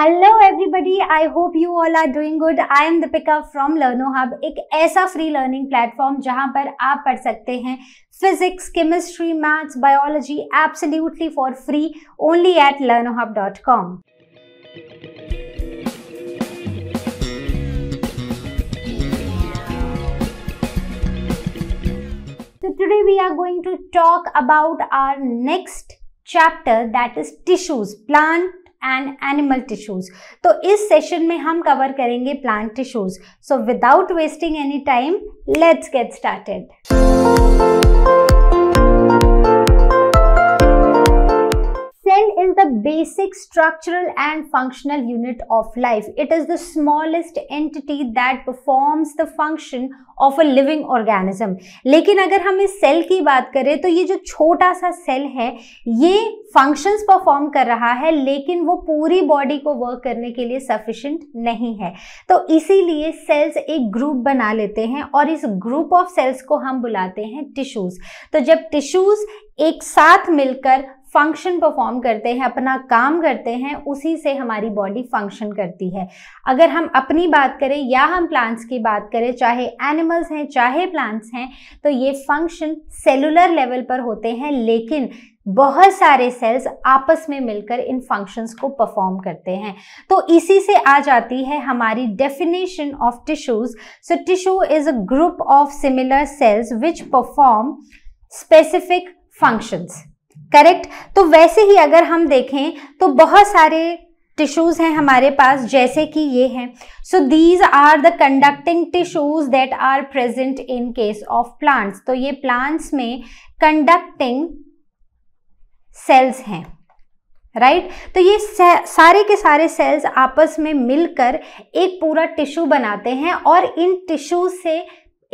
Hello everybody I hope you all are doing good I am Deepika from Learno Hub एक ऐसा free learning platform जहां पर आप पढ़ सकते हैं physics chemistry maths biology absolutely for free only at Learno Hub dot com तो today we are going to talk about our next chapter that is tissues plant and animal tissues तो इस session में हम cover करेंगे plant tissues so without wasting any time let's get started is the basic structural and functional unit of life. It is the smallest entity that performs the function of a living organism लेकिन अगर हम इस cell की बात करें तो ये जो छोटा सा सेल है ये फंक्शंस परफॉर्म कर रहा है लेकिन वो पूरी बॉडी को वर्क करने के लिए सफिशिएंट नहीं है तो इसीलिए सेल्स एक ग्रुप बना लेते हैं और इस ग्रुप ऑफ सेल्स को हम बुलाते हैं टिश्यूज़ तो जब टिश्यूज़ एक साथ मिलकर फंक्शन परफॉर्म करते हैं अपना काम करते हैं उसी से हमारी बॉडी फंक्शन करती है अगर हम अपनी बात करें या हम प्लांट्स की बात करें चाहे एनिमल एनिमल्स हैं चाहे प्लांट्स हैं तो ये फंक्शन सेलुलर लेवल पर होते हैं लेकिन बहुत सारे सेल्स आपस में मिलकर इन फंक्शंस को परफॉर्म करते हैं तो इसी से आ जाती है हमारी definition of tissues so tissue is a group of similar cells which perform specific functions correct तो वैसे ही अगर हम देखें तो बहुत सारे टिश्यूज़ हैं हमारे पास जैसे कि ये हैं so these are the conducting tissues that are present in case of plants तो ये प्लांट्स में कंडक्टिंग सेल्स हैं राइट right? तो ये सारे के सारे सेल्स आपस में मिलकर एक पूरा टिश्यू बनाते हैं और इन टिश्यू से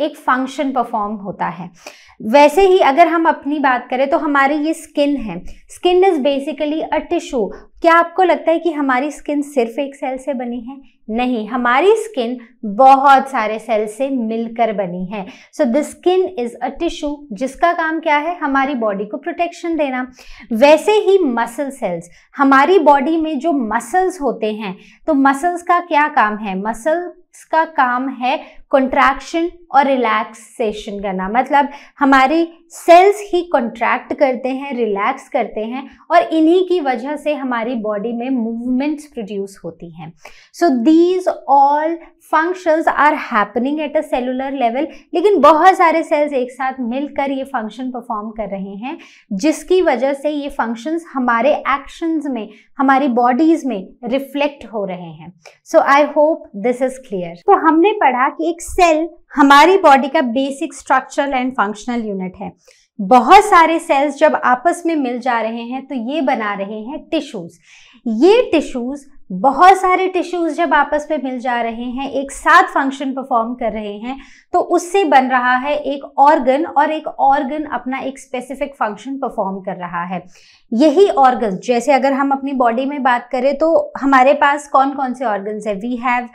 एक फंक्शन परफॉर्म होता है वैसे ही अगर हम अपनी बात करें तो हमारी ये स्किन है skin is basically a tissue क्या आपको लगता है कि हमारी स्किन सिर्फ एक सेल से बनी है नहीं हमारी स्किन बहुत सारे सेल से मिलकर बनी है so the skin is a tissue जिसका काम क्या है हमारी बॉडी को प्रोटेक्शन देना वैसे ही मसल सेल्स हमारी बॉडी में जो मसल्स होते हैं तो मसल्स का क्या काम है मसल का काम है कंट्रैक्शन और रिलैक्सेशन करना मतलब हमारी सेल्स ही कॉन्ट्रैक्ट करते हैं रिलैक्स करते हैं और इन्हीं की वजह से हमारी बॉडी में मूवमेंट्स प्रोड्यूस होती हैं so these all functions are happening at a cellular level लेकिन बहुत सारे सेल्स एक साथ मिलकर ये फंक्शन परफॉर्म कर रहे हैं जिसकी वजह से ये फंक्शंस हमारे एक्शंस में हमारी बॉडीज में रिफ्लेक्ट हो रहे हैं so I hope this is clear तो हमने पढ़ा कि एक सेल हमारी बॉडी का basic structural and functional unit है बहुत सारे सेल्स जब आपस में मिल जा रहे हैं तो ये बना रहे हैं टिश्यूज ये टिश्यूज बहुत सारे टिश्यूज जब आपस में मिल जा रहे हैं एक साथ फंक्शन परफॉर्म कर रहे हैं तो उससे बन रहा है एक ऑर्गन और एक ऑर्गन अपना एक स्पेसिफिक फंक्शन परफॉर्म कर रहा है यही ऑर्गन जैसे अगर हम अपनी बॉडी में बात करें तो हमारे पास कौन कौन से ऑर्गन्स है we have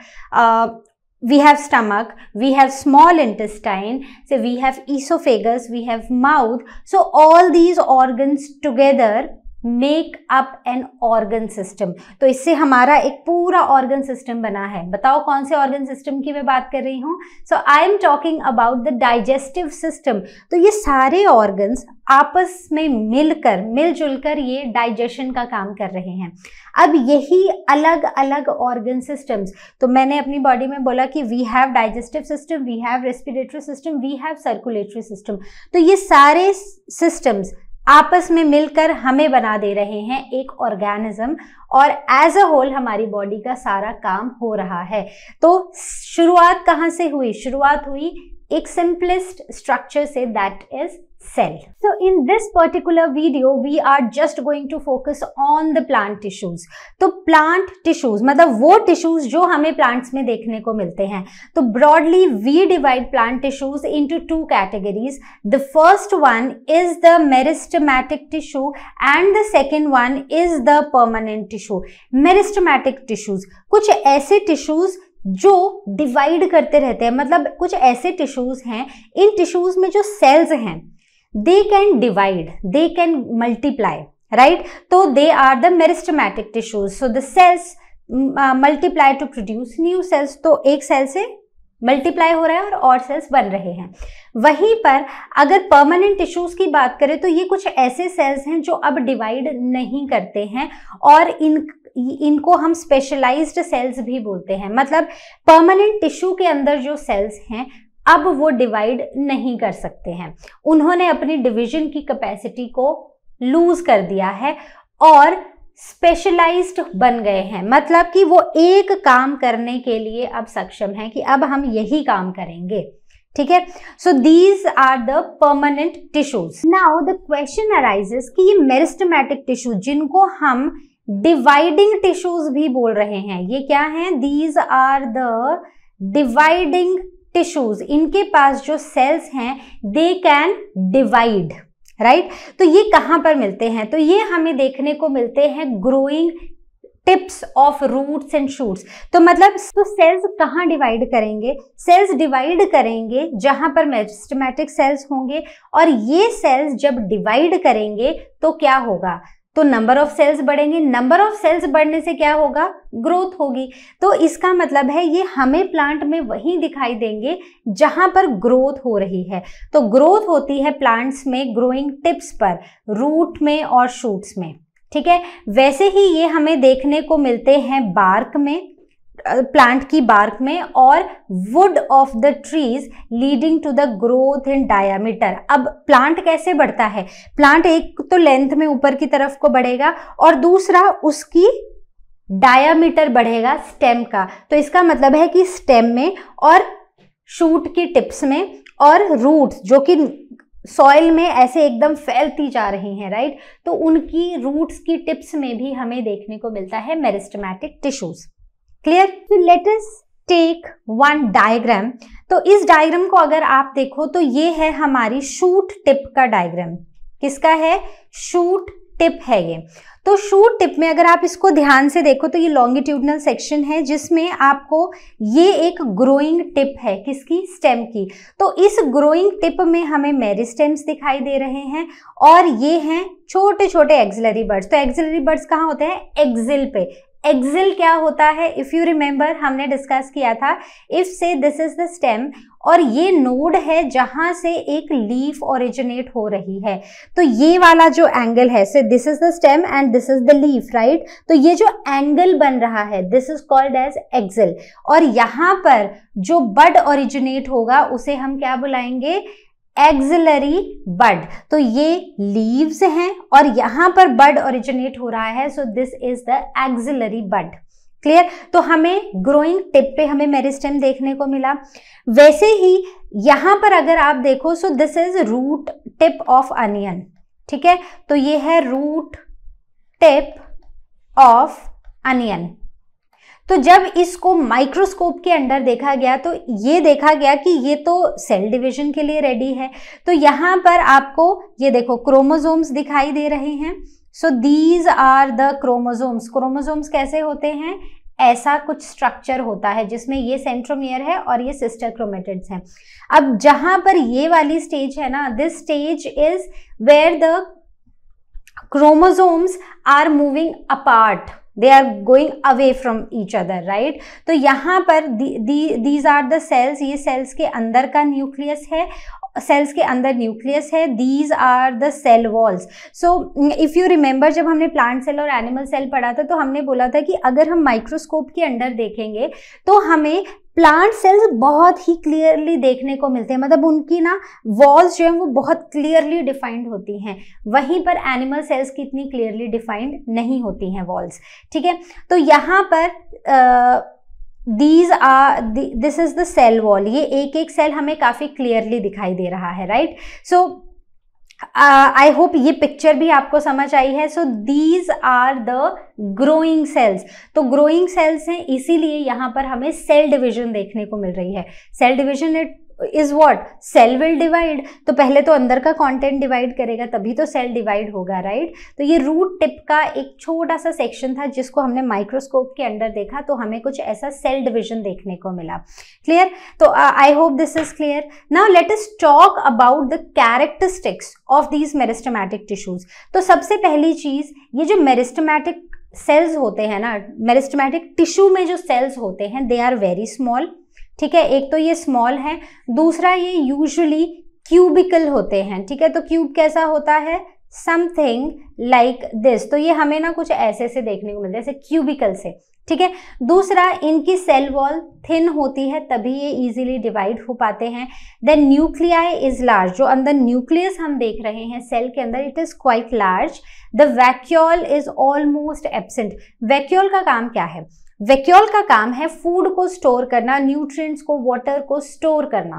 we have stomach we have small intestine से we have oesophagus we have mouth so all these organs together make up an organ system तो इससे हमारा एक पूरा ऑर्गन सिस्टम बना है बताओ कौन से ऑर्गन सिस्टम की मैं बात कर रही हूँ so I am talking about the digestive system तो ये सारे ऑर्गन्स आपस में मिलकर मिलजुल कर ये डाइजेशन का काम कर रहे हैं अब यही अलग अलग ऑर्गन सिस्टम्स तो मैंने अपनी बॉडी में बोला कि we have digestive system we have respiratory system we have circulatory system तो ये सारे सिस्टम्स आपस में मिलकर हमें बना दे रहे हैं एक ऑर्गेनिज्म और एज अ होल हमारी बॉडी का सारा काम हो रहा है तो शुरुआत कहाँ से हुई शुरुआत हुई एक सिंपलेस्ट स्ट्रक्चर से that is cell. So in this particular video, we are just going to focus on the plant tissues. तो plant tissues मतलब वो tissues जो हमें plants में देखने को मिलते हैं तो broadly we divide plant tissues into two categories. The first one is the meristematic tissue and the second one is the permanent tissue. Meristematic tissues कुछ ऐसे tissues जो डिवाइड करते रहते हैं मतलब कुछ ऐसे टिश्यूज हैं इन टिश्यूज में जो सेल्स हैं they can divide they can multiply right तो they are the meristematic tissues so the cells multiply to produce new cells तो एक सेल से मल्टीप्लाई हो रहा है और और सेल्स बन रहे हैं वहीं पर अगर परमानेंट टिश्यूज़ की बात करें तो ये कुछ ऐसे सेल्स हैं जो अब डिवाइड नहीं करते हैं और इन इनको हम स्पेशलाइज्ड सेल्स भी बोलते हैं मतलब परमानेंट टिश्यू के अंदर जो सेल्स हैं अब वो डिवाइड नहीं कर सकते हैं उन्होंने अपनी डिवीजन की कैपेसिटी को लूज कर दिया है और स्पेशलाइज्ड बन गए हैं मतलब कि वो एक काम करने के लिए अब सक्षम है कि अब हम यही काम करेंगे ठीक है so these are the permanent tissues now the question arises कि ये मेरिस्टमैटिक टिश्यू जिनको हम डिवाइडिंग टिश्यूज भी बोल रहे हैं ये क्या है these are the dividing tissues इनके पास जो सेल्स हैं दे कैन डिवाइड राइट तो ये कहां पर मिलते हैं तो ये हमें देखने को मिलते हैं growing tips of roots and shoots तो मतलब तो सेल्स कहाँ डिवाइड करेंगे सेल्स डिवाइड करेंगे जहां पर मेजिस्टमेटिक सेल्स होंगे और ये सेल्स जब डिवाइड करेंगे तो क्या होगा तो नंबर ऑफ सेल्स बढ़ेंगे नंबर ऑफ सेल्स बढ़ने से क्या होगा ग्रोथ होगी तो इसका मतलब है ये हमें प्लांट में वही दिखाई देंगे जहां पर ग्रोथ हो रही है तो ग्रोथ होती है प्लांट्स में ग्रोइंग टिप्स पर रूट में और शूट्स में ठीक है वैसे ही ये हमें देखने को मिलते हैं बार्क में प्लांट की बार्क में और wood of the trees leading to the growth in diameter अब प्लांट कैसे बढ़ता है प्लांट एक तो लेंथ में ऊपर की तरफ को बढ़ेगा और दूसरा उसकी डायामीटर बढ़ेगा स्टेम का तो इसका मतलब है कि स्टेम में और शूट की टिप्स में और रूट्स जो कि सॉइल में ऐसे एकदम फैलती जा रही हैं राइट तो उनकी रूट्स की टिप्स में भी हमें देखने को मिलता है मेरिस्टमैटिक टिश्यूज़ क्लियर तो टेक वन डायग्राम तो इस डायग्राम को अगर आप देखो तो ये है हमारी शूट टिप का डायग्राम किसका है शूट टिप है ये तो शूट टिप में अगर आप इसको ध्यान से देखो तो ये लॉन्गिट्यूडनल सेक्शन है जिसमें आपको ये एक ग्रोइंग टिप है किसकी स्टेम की तो इस ग्रोइंग टिप में हमें मेरी स्टेम्स दिखाई दे रहे हैं और ये हैं छोटे छोटे एक्सिलरी बर्ड्स तो एक्सिलरी बर्ड्स कहाँ होते हैं एक्सिल पे एक्सिल क्या होता है इफ़ यू रिमेंबर हमने डिस्कस किया था इफ से दिस इज द स्टेम और ये नोड है जहां से एक लीफ ओरिजिनेट हो रही है तो ये वाला जो एंगल है से this is the stem and this is the leaf right तो ये जो एंगल बन रहा है this is called as axil और यहाँ पर जो बड ओरिजिनेट होगा उसे हम क्या बुलाएंगे एक्सिलरी बड तो ये लीव्स हैं और यहां पर बड ओरिजिनेट हो रहा है so this is the axillary bud clear तो हमें ग्रोइंग टिप पे हमें मेरिस्टेम देखने को मिला वैसे ही यहां पर अगर आप देखो so this is root tip of onion ठीक है तो ये है रूट टिप ऑफ अनियन तो जब इसको माइक्रोस्कोप के अंडर देखा गया तो ये देखा गया कि ये तो सेल डिवीजन के लिए रेडी है तो यहाँ पर आपको ये देखो क्रोमोजोम्स दिखाई दे रहे हैं so these are the chromosomes chromosomes कैसे होते हैं ऐसा कुछ स्ट्रक्चर होता है जिसमें ये सेंट्रोमियर है और ये सिस्टर क्रोमेटिड्स हैं अब जहां पर ये वाली स्टेज है ना this stage is where the chromosomes are moving apart they are going away from each other right तो यहाँ पर दीज आर द सेल्स ये सेल्स के अंदर का न्यूक्लियस है सेल्स के अंदर न्यूक्लियस है these are the cell walls so if you remember जब हमने प्लांट सेल और एनिमल सेल पढ़ा था तो हमने बोला था कि अगर हम माइक्रोस्कोप के अंडर देखेंगे तो हमें प्लांट सेल्स बहुत ही क्लियरली देखने को मिलते हैं मतलब उनकी ना वॉल्स जो है वो बहुत क्लियरली डिफाइंड होती हैं वहीं पर एनिमल सेल्स की इतनी क्लियरली डिफाइंड नहीं होती हैं वॉल्स ठीक है तो यहाँ पर these are this is the cell wall ये एक एक सेल हमें काफ़ी क्लियरली दिखाई दे रहा है right right? So so, I uh, hope ये पिक्चर भी आपको समझ आई है so these are the growing cells तो ग्रोइंग सेल्स हैं इसीलिए यहाँ पर हमें सेल डिवीजन देखने को मिल रही है cell division it is what cell will divide तो पहले तो अंदर का कॉन्टेंट डिवाइड करेगा तभी तो सेल डिवाइड होगा राइट right? तो ये रूट टिप का एक छोटा सा सेक्शन था जिसको हमने माइक्रोस्कोप के अंडर देखा तो हमें कुछ ऐसा सेल डिविजन देखने को मिला क्लियर तो I hope this is clear now let us talk about the characteristics of these meristematic tissues तो सबसे पहली चीज ये जो मेरिस्टमैटिक सेल्स होते हैं ना मेरिस्टमैटिक टिश्यू में जो सेल्स होते हैं दे आर वेरी स्मॉल ठीक है एक तो ये स्मॉल है दूसरा ये यूजुअली क्यूबिकल होते हैं ठीक है तो क्यूब कैसा होता है समथिंग लाइक दिस तो ये हमें ना कुछ ऐसे से देखने को मिलता है जैसे क्यूबिकल से ठीक है दूसरा इनकी सेल वॉल थिन होती है तभी ये इजीली डिवाइड हो पाते हैं देन न्यूक्लियाई इज लार्ज जो अंदर न्यूक्लियस हम देख रहे हैं सेल के अंदर it is quite large the vacuole is almost absent vacuole का काम क्या है वेक्यूल का काम है फूड को स्टोर करना न्यूट्रिएंट्स को वाटर को स्टोर करना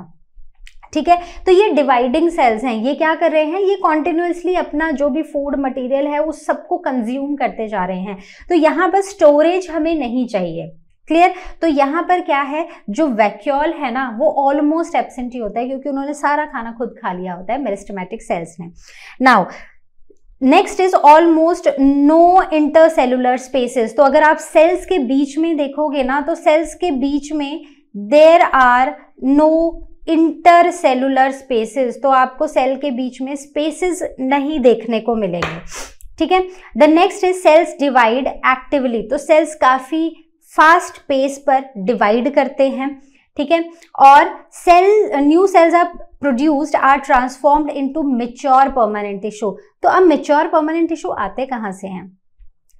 ठीक है तो ये डिवाइडिंग सेल्स हैं ये क्या कर रहे हैं ये कॉन्टिन्यूसली अपना जो भी फूड मटेरियल है उस सबको कंज्यूम करते जा रहे हैं तो यहाँ पर स्टोरेज हमें नहीं चाहिए क्लियर तो यहाँ पर क्या है जो वैक्यूल है ना वो ऑलमोस्ट एबसेंट ही होता है क्योंकि उन्होंने सारा खाना खुद खा लिया होता है मेरिस्टमेटिक सेल्स ने now next is almost no intercellular spaces तो अगर आप सेल्स के बीच में देखोगे ना तो सेल्स के बीच में there are no intercellular spaces तो आपको सेल के बीच में स्पेसेस नहीं देखने को मिलेंगे ठीक है the next is cells divide actively तो सेल्स काफ़ी फास्ट पेस पर डिवाइड करते हैं ठीक है और सेल न्यू सेल्स आप produced are transformed into mature permanent tissue तो अब मेच्योर परमानेंट टिश्यू आते कहाँ से हैं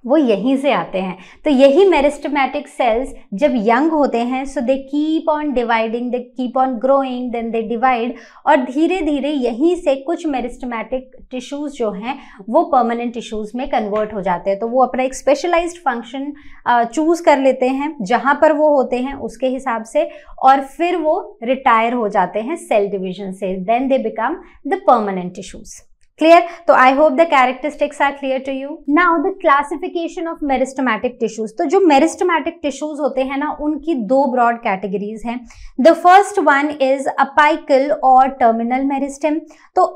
वो यहीं से आते हैं तो यही मेरिस्टमैटिक सेल्स जब यंग होते हैं so they keep on dividing they keep on growing then they divide और धीरे धीरे यहीं से कुछ मेरिस्टमैटिक टिश्यूज़ जो हैं वो परमानेंट टिश्यूज़ में कन्वर्ट हो जाते हैं तो वो अपना एक स्पेशलाइज फंक्शन चूज़ कर लेते हैं जहाँ पर वो होते हैं उसके हिसाब से और फिर वो रिटायर हो जाते हैं सेल डिविजन से then they become the permanent tissues clear so i hope the characteristics are clear to you now the classification of meristematic tissues तो जो meristematic tissues होते हैं ना उनकी दो broad categories हैं the first one is apical or terminal meristem तो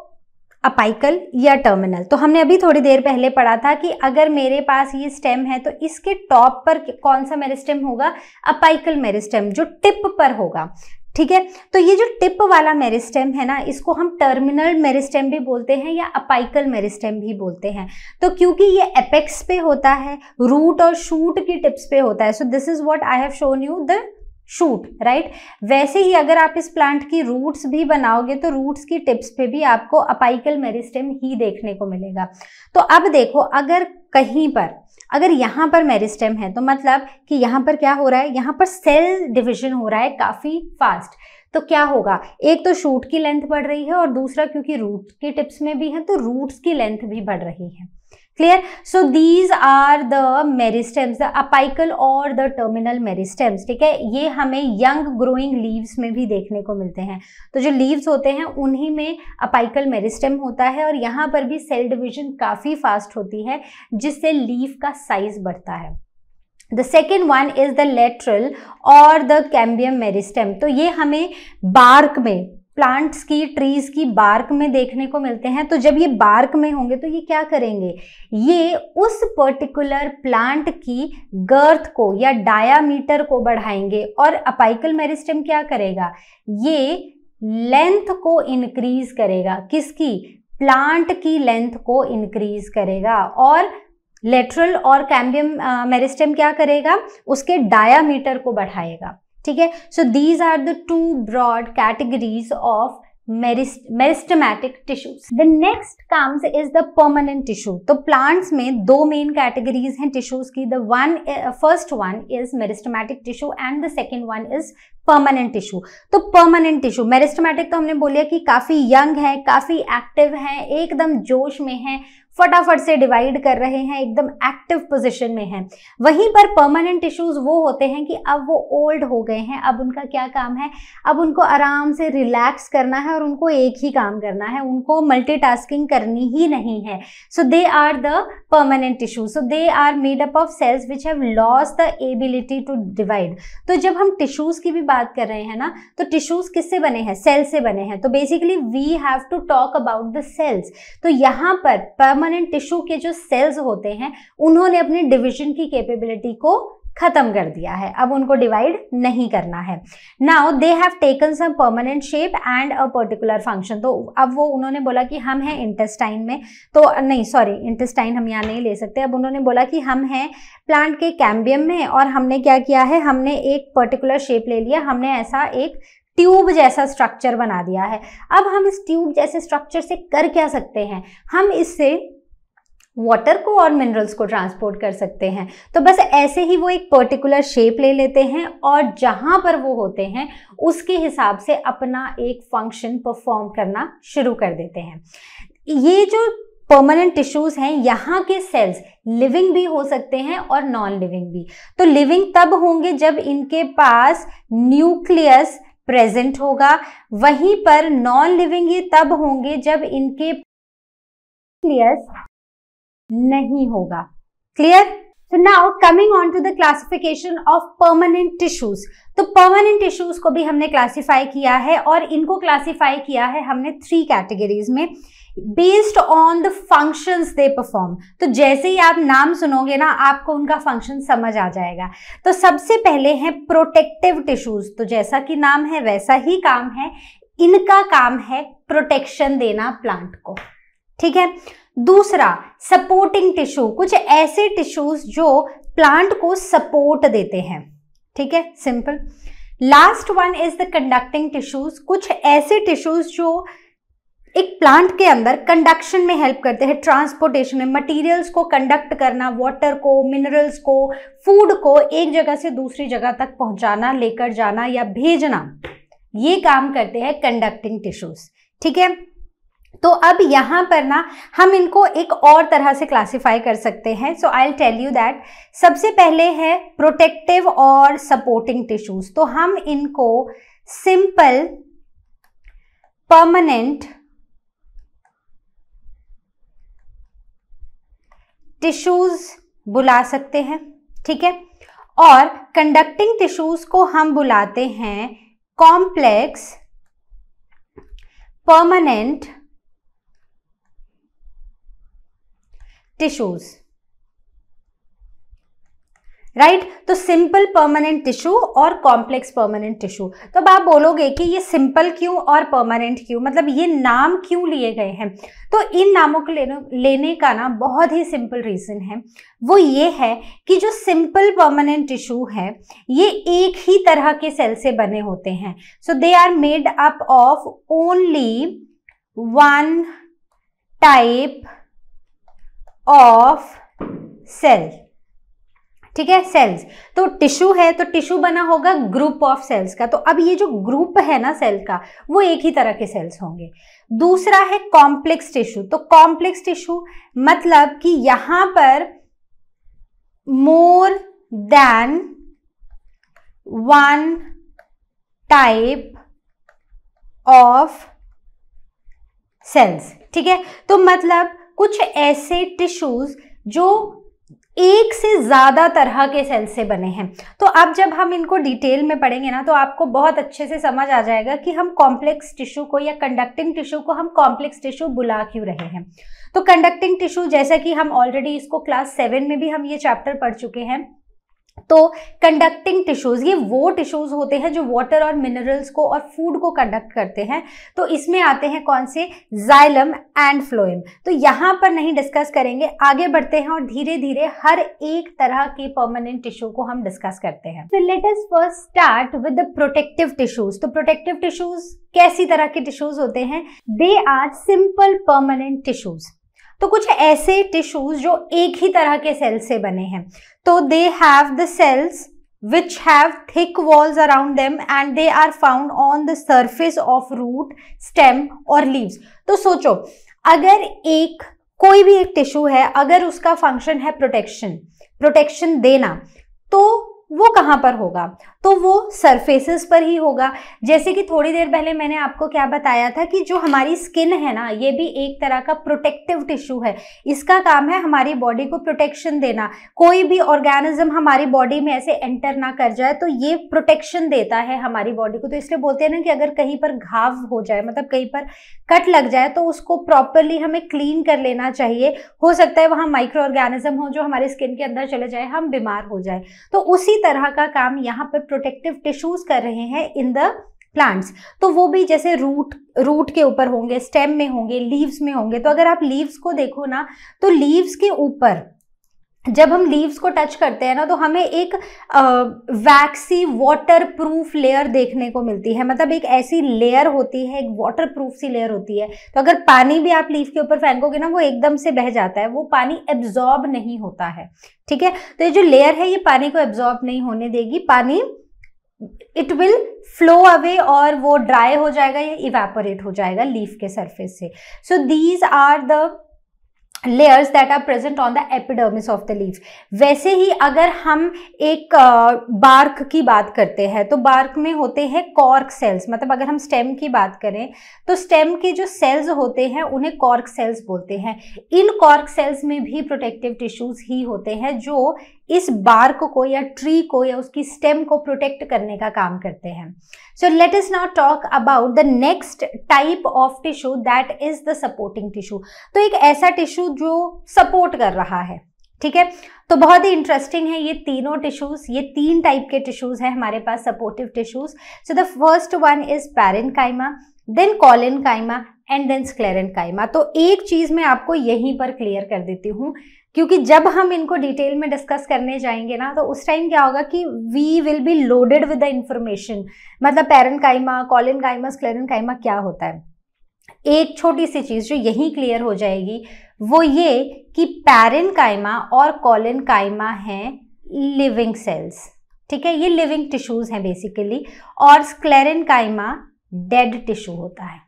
apical या टर्मिनल तो हमने अभी थोड़ी देर पहले पढ़ा था कि अगर मेरे पास ये स्टेम है तो इसके टॉप पर कौन सा मेरिस्टेम होगा अपाइकल मेरिस्टेम जो टिप पर होगा ठीक है तो ये जो टिप वाला मेरिस्टेम है ना इसको हम टर्मिनल मेरिस्टेम भी बोलते हैं या अपाइकल मेरिस्टेम भी बोलते हैं तो क्योंकि ये एपेक्स पे होता है रूट और शूट की टिप्स पे होता है so this is what I have shown you the shoot right वैसे ही अगर आप इस प्लांट की रूट्स भी बनाओगे तो रूट्स की टिप्स पे भी आपको अपाइकल मेरिस्टेम ही देखने को मिलेगा तो अब देखो अगर कहीं पर अगर यहाँ पर मेरिस्टेम है तो मतलब कि यहाँ पर क्या हो रहा है यहाँ पर सेल डिविजन हो रहा है काफ़ी फास्ट तो क्या होगा एक तो शूट की लेंथ बढ़ रही है और दूसरा क्योंकि रूट के टिप्स में भी है तो रूट्स की लेंथ भी बढ़ रही है clear so these are the meristems the apical और द टर्मिनल मेरिस्टेम्स ठीक है ये हमें यंग ग्रोइंग लीव्स में भी देखने को मिलते हैं तो जो लीव्स होते हैं उन्हीं में अपाइकल मेरिस्टेम होता है और यहाँ पर भी सेल डिविजन काफ़ी फास्ट होती है जिससे लीव का साइज बढ़ता है the second one is the lateral और द कैम्बियम मेरिस्टेम तो ये हमें बार्क में प्लांट्स की ट्रीज की बार्क में देखने को मिलते हैं तो जब ये बार्क में होंगे तो ये क्या करेंगे ये उस पर्टिकुलर प्लांट की गर्थ को या डायामीटर को बढ़ाएंगे और अपाइकल मेरिस्टम क्या करेगा ये लेंथ को इनक्रीज करेगा किसकी प्लांट की लेंथ को इनक्रीज करेगा और लेटरल और कैम्बियम मेरिस्टम क्या करेगा उसके डायामीटर को बढ़ाएगा ठीक है so these are the two broad categories of meristematic tissues the next comes is the permanent tissue तो प्लांट्स में दो मेन कैटेगरीज हैं टिश्यूज की the one first one is meristematic tissue and the second one is permanent tissue तो permanent tissue meristematic तो हमने बोलिया कि काफ़ी यंग है काफ़ी एक्टिव है एकदम जोश में है फटाफट से डिवाइड कर रहे हैं एकदम एक्टिव पोजिशन में है वहीं पर परमानेंट टिश्यूज वो होते हैं कि अब वो ओल्ड हो गए हैं अब उनका क्या काम है अब उनको आराम से रिलैक्स करना है और उनको एक ही काम करना है उनको मल्टीटास्किंग करनी ही नहीं है so they are the permanent tissues so they are made up of cells which have loss the ability to divide तो जब हम टिश्यूज की भी बात कर रहे हैं ना तो टिश्यूज किससे बने हैं सेल से बने हैं तो basically we have to talk about the cells तो यहाँ पर परमानेंट परमानेंट टिश्यू के जो सेल्स होते हैं उन्होंने अपने डिविजन की कैपेबिलिटी को खत्म कर दिया है अब उनको डिवाइड नहीं करना है now they have taken some permanent shape and a particular function तो अब वो उन्होंने बोला कि हम हैं इंटेस्टाइन में तो नहीं सॉरी इंटेस्टाइन हम यहाँ नहीं ले सकते अब उन्होंने बोला कि हम हैं प्लांट के कैम्बियम में और हमने क्या किया है हमने एक पर्टिकुलर शेप ले लिया हमने ऐसा एक ट्यूब जैसा स्ट्रक्चर बना दिया है अब हम इस ट्यूब जैसे स्ट्रक्चर से कर क्या सकते हैं हम इससे वाटर को और मिनरल्स को ट्रांसपोर्ट कर सकते हैं तो बस ऐसे ही वो एक पर्टिकुलर शेप ले लेते हैं और जहाँ पर वो होते हैं उसके हिसाब से अपना एक फंक्शन परफॉर्म करना शुरू कर देते हैं ये जो परमानेंट टिश्यूज हैं यहाँ के सेल्स लिविंग भी हो सकते हैं और नॉन लिविंग भी तो लिविंग तब होंगे जब इनके पास न्यूक्लियस प्रेजेंट होगा वहीं पर नॉन लिविंग ये तब होंगे जब इनके न्यूक्लियस नहीं होगा क्लियर तो now coming on to the classification of permanent tissues तो परमानेंट टिश्यूज को भी हमने क्लासिफाई किया है और इनको क्लासिफाई किया है हमने थ्री कैटेगरीज में based on the function they perform तो जैसे ही आप नाम सुनोगे ना आपको उनका फंक्शन समझ आ जाएगा तो सबसे पहले है प्रोटेक्टिव टिश्यूज तो जैसा कि नाम है वैसा ही काम है इनका काम है प्रोटेक्शन देना प्लांट को ठीक है दूसरा सपोर्टिंग टिश्यू कुछ ऐसे टिश्यूज जो प्लांट को सपोर्ट देते हैं ठीक है simple last one is the conducting tissues कुछ ऐसे टिश्यूज जो एक प्लांट के अंदर कंडक्शन में हेल्प करते हैं ट्रांसपोर्टेशन में मटेरियल्स को कंडक्ट करना वाटर को मिनरल्स को फूड को एक जगह से दूसरी जगह तक पहुंचाना लेकर जाना या भेजना ये काम करते हैं कंडक्टिंग टिश्यूज ठीक है तो अब यहाँ पर ना हम इनको एक और तरह से क्लासिफाई कर सकते हैं so I tell you that सबसे पहले है प्रोटेक्टिव और सपोर्टिंग टिश्यूज तो हम इनको सिंपल परमानेंट टिश्यूज बुला सकते हैं ठीक है और कंडक्टिंग टिश्यूज को हम बुलाते हैं complex permanent tissues right right? तो सिंपल परमानेंट टिश्यू और कॉम्प्लेक्स परमानेंट टिश्यू तो अब आप बोलोगे कि ये सिंपल क्यों और परमानेंट क्यों मतलब ये नाम क्यों लिए गए हैं तो इन नामों को लेने का ना बहुत ही सिंपल रीज़न है वो ये है कि जो सिंपल परमानेंट टिश्यू है ये एक ही तरह के सेल से बने होते हैं so they are made up of only one type of cell ठीक है सेल्स तो टिश्यू है तो टिश्यू बना होगा ग्रुप ऑफ सेल्स का तो अब ये जो ग्रुप है ना सेल का वो एक ही तरह के सेल्स होंगे दूसरा है कॉम्प्लेक्स टिश्यू तो कॉम्प्लेक्स टिश्यू मतलब कि यहां पर more than one type of cells ठीक है तो मतलब कुछ ऐसे टिश्यूज जो एक से ज़्यादा तरह के सेल से बने हैं तो अब जब हम इनको डिटेल में पढ़ेंगे ना तो आपको बहुत अच्छे से समझ आ जाएगा कि हम कॉम्प्लेक्स टिश्यू को या कंडक्टिंग टिश्यू को हम कॉम्प्लेक्स टिश्यू बुला क्यों रहे हैं तो कंडक्टिंग टिश्यू जैसा कि हम ऑलरेडी इसको क्लास सेवन में भी हम ये चैप्टर पढ़ चुके हैं तो कंडक्टिंग टिश्यूज़ ये वो टिश्यूज़ होते हैं जो वाटर और मिनरल्स को और फूड को कंडक्ट करते हैं तो इसमें आते हैं कौन से जाइलम एंड फ्लोएम तो यहाँ पर नहीं डिस्कस करेंगे आगे बढ़ते हैं और धीरे धीरे हर एक तरह के परमानेंट टिश्यू को हम डिस्कस करते हैं तो let us first start with the protective tissues तो प्रोटेक्टिव टिश्यूज कैसी तरह के टिश्यूज होते हैं they are simple permanent tissues तो कुछ ऐसे टिश्यूज जो एक ही तरह के सेल से बने हैं तो they have the cells which have thick walls around them and they are found on the surface of root stem और लीव्स तो सोचो अगर एक कोई भी एक टिश्यू है अगर उसका फंक्शन है प्रोटेक्शन प्रोटेक्शन देना तो वो कहाँ पर होगा तो वो सरफेसेस पर ही होगा जैसे कि थोड़ी देर पहले मैंने आपको क्या बताया था कि जो हमारी स्किन है ना ये भी एक तरह का प्रोटेक्टिव टिश्यू है इसका काम है हमारी बॉडी को प्रोटेक्शन देना कोई भी ऑर्गेनिज्म हमारी बॉडी में ऐसे एंटर ना कर जाए तो ये प्रोटेक्शन देता है हमारी बॉडी को तो इसलिए बोलते हैं ना कि अगर कहीं पर घाव हो जाए मतलब कहीं पर कट लग जाए तो उसको प्रॉपरली हमें क्लीन कर लेना चाहिए हो सकता है वहाँ माइक्रो ऑर्गेनिज्म हो जो हमारी स्किन के अंदर चले जाए हम बीमार हो जाए तो उसी इसी तरह का काम यहाँ पर प्रोटेक्टिव टिश्यूज कर रहे हैं इन द प्लांट्स तो वो भी जैसे रूट रूट के ऊपर होंगे स्टेम में होंगे लीव्स में होंगे तो अगर आप लीव्स को देखो ना तो लीव्स के ऊपर जब हम लीव्स को टच करते हैं ना तो हमें एक वैक्सी वाटर प्रूफ लेयर देखने को मिलती है मतलब एक ऐसी लेयर होती है एक वाटर प्रूफ सी लेयर होती है तो अगर पानी भी आप लीफ के ऊपर फेंकोगे ना वो एकदम से बह जाता है वो पानी एब्जॉर्ब नहीं होता है ठीक है तो ये जो लेयर है ये पानी को एब्जॉर्ब नहीं होने देगी पानी इट विल फ्लो अवे और वो ड्राई हो जाएगा या इवेपोरेट हो जाएगा लीफ के सरफेस से so these are the layers that are present on the epidermis of the leaf वैसे ही अगर हम एक बार्क की बात करते हैं तो बार्क में होते हैं कॉर्क सेल्स मतलब अगर हम स्टेम की बात करें तो स्टेम के जो सेल्स होते हैं उन्हें कॉर्क सेल्स बोलते हैं इन कॉर्क सेल्स में भी प्रोटेक्टिव टिश्यूज ही होते हैं जो इस बार्क को या ट्री को या उसकी स्टेम को प्रोटेक्ट करने का काम करते हैं so let us now talk about the next type of tissue that is the supporting tissue तो एक ऐसा टिश्यू जो सपोर्ट कर रहा है ठीक है तो बहुत ही इंटरेस्टिंग है ये तीनों टिश्यूज ये तीन टाइप के टिश्यूज हैं हमारे पास supportive tissues so the first one is parenchyma then collenchyma and then sclerenchyma तो एक चीज मैं आपको यहीं पर क्लियर कर देती हूँ क्योंकि जब हम इनको डिटेल में डिस्कस करने जाएंगे ना तो उस टाइम क्या होगा कि we will be loaded with the information मतलब पेरन काइमा कॉलिन काइमा स्क्लेरन काइमा क्या होता है एक छोटी सी चीज़ जो यही क्लियर हो जाएगी वो ये कि पेरन काइमा और कॉलिन काइमा हैं लिविंग सेल्स ठीक है ये लिविंग टिश्यूज़ हैं बेसिकली और स्क्लेरन काइमा डेड टिश्यू होता है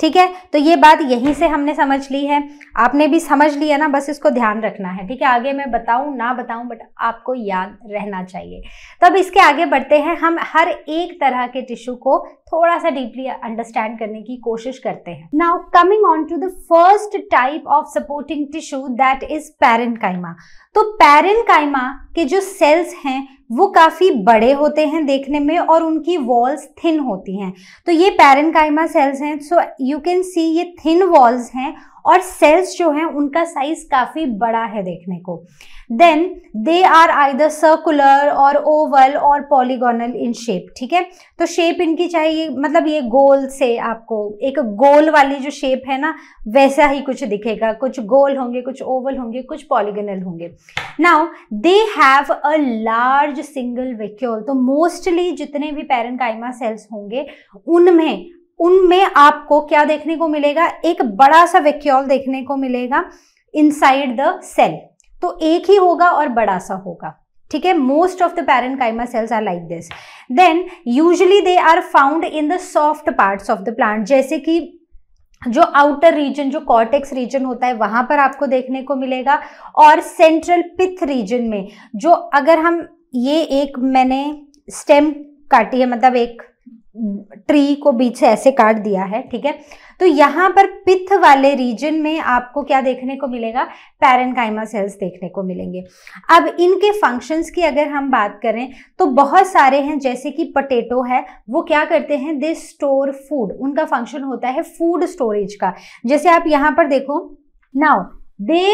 ठीक है तो ये बात यहीं से हमने समझ ली है आपने भी समझ लिया ना बस इसको ध्यान रखना है ठीक है आगे मैं बताऊं ना बताऊं बट आपको याद रहना चाहिए तो अब इसके आगे बढ़ते हैं हम हर एक तरह के टिश्यू को थोड़ा सा डीपली अंडरस्टैंड करने की कोशिश करते हैं now coming on to the first type of supporting tissue that is parenchyma तो पैरेंकाइमा के जो सेल्स हैं वो काफ़ी बड़े होते हैं देखने में और उनकी वॉल्स थिन होती हैं तो ये पैरनकाइमा सेल्स हैं सो यू कैन सी ये थिन वॉल्स हैं और सेल्स जो हैं उनका साइज काफ़ी बड़ा है देखने को then they are I circular और ओवल और पॉलीगोनल इन शेप ठीक है तो शेप इनकी चाहिए मतलब ये गोल से आपको एक गोल वाली जो शेप है ना वैसा ही कुछ दिखेगा कुछ गोल होंगे कुछ ओवल होंगे कुछ पॉलीगोनल होंगे now they have a large single vacuole तो मोस्टली जितने भी पेरेंट सेल्स होंगे उनमें उनमें आपको क्या देखने को मिलेगा एक बड़ा सा वेक्यूल देखने को मिलेगा इनसाइड द सेल तो एक ही होगा और बड़ा सा होगा ठीक है most of the parenchyma cells are like this then usually they are found in the soft parts of the plant जैसे कि जो आउटर रीजन जो कॉर्टेक्स रीजन होता है वहां पर आपको देखने को मिलेगा और सेंट्रल पिथ रीजन में जो अगर हम ये एक मैंने स्टेम काटी है मतलब एक ट्री को बीच से ऐसे काट दिया है ठीक है तो यहाँ पर पिथ वाले रीजन में आपको क्या देखने को मिलेगा पैरेनकाइमा सेल्स देखने को मिलेंगे अब इनके फंक्शंस की अगर हम बात करें तो बहुत सारे हैं जैसे कि पटेटो है वो क्या करते हैं दे स्टोर फूड उनका फंक्शन होता है फूड स्टोरेज का जैसे आप यहाँ पर देखो now they